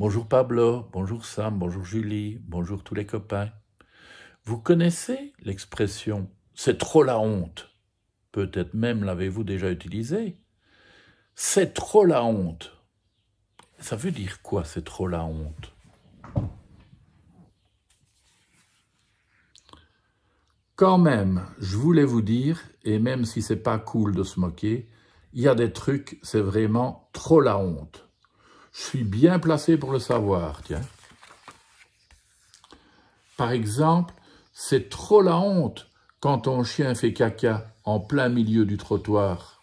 Bonjour Pablo, bonjour Sam, bonjour Julie, bonjour tous les copains. Vous connaissez l'expression c'est trop la honte. Peut-être même l'avez-vous déjà utilisée. C'est trop la honte. Ça veut dire quoi c'est trop la honte Quand même, je voulais vous dire, et même si c'est pas cool de se moquer, il y a des trucs, c'est vraiment trop la honte. Je suis bien placé pour le savoir, tiens. Par exemple, c'est trop la honte quand ton chien fait caca en plein milieu du trottoir.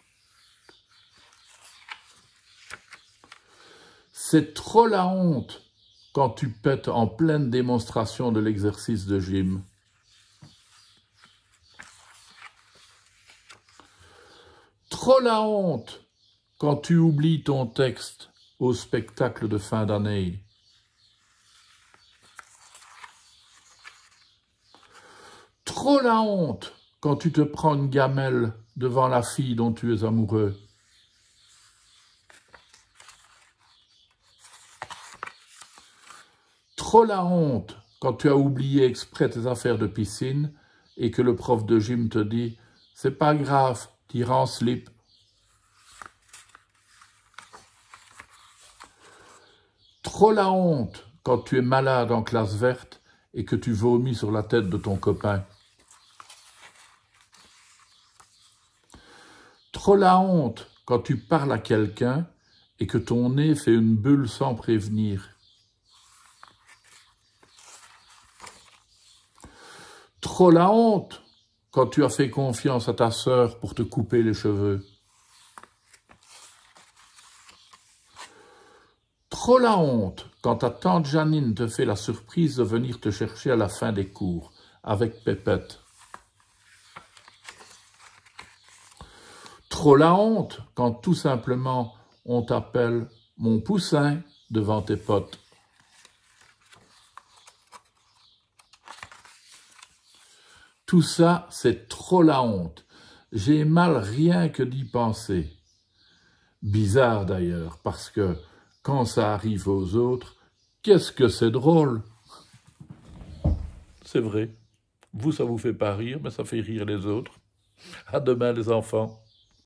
C'est trop la honte quand tu pètes en pleine démonstration de l'exercice de gym. Trop la honte quand tu oublies ton texte au spectacle de fin d'année. Trop la honte quand tu te prends une gamelle devant la fille dont tu es amoureux. Trop la honte quand tu as oublié exprès tes affaires de piscine et que le prof de gym te dit « c'est pas grave, t'iras en slip ». trop la honte quand tu es malade en classe verte et que tu vomis sur la tête de ton copain. Trop la honte quand tu parles à quelqu'un et que ton nez fait une bulle sans prévenir. Trop la honte quand tu as fait confiance à ta sœur pour te couper les cheveux. trop la honte quand ta tante Janine te fait la surprise de venir te chercher à la fin des cours, avec Pépette. Trop la honte quand tout simplement on t'appelle mon poussin devant tes potes. Tout ça, c'est trop la honte. J'ai mal rien que d'y penser. Bizarre d'ailleurs, parce que quand ça arrive aux autres, qu'est-ce que c'est drôle C'est vrai. Vous, ça vous fait pas rire, mais ça fait rire les autres. À demain, les enfants.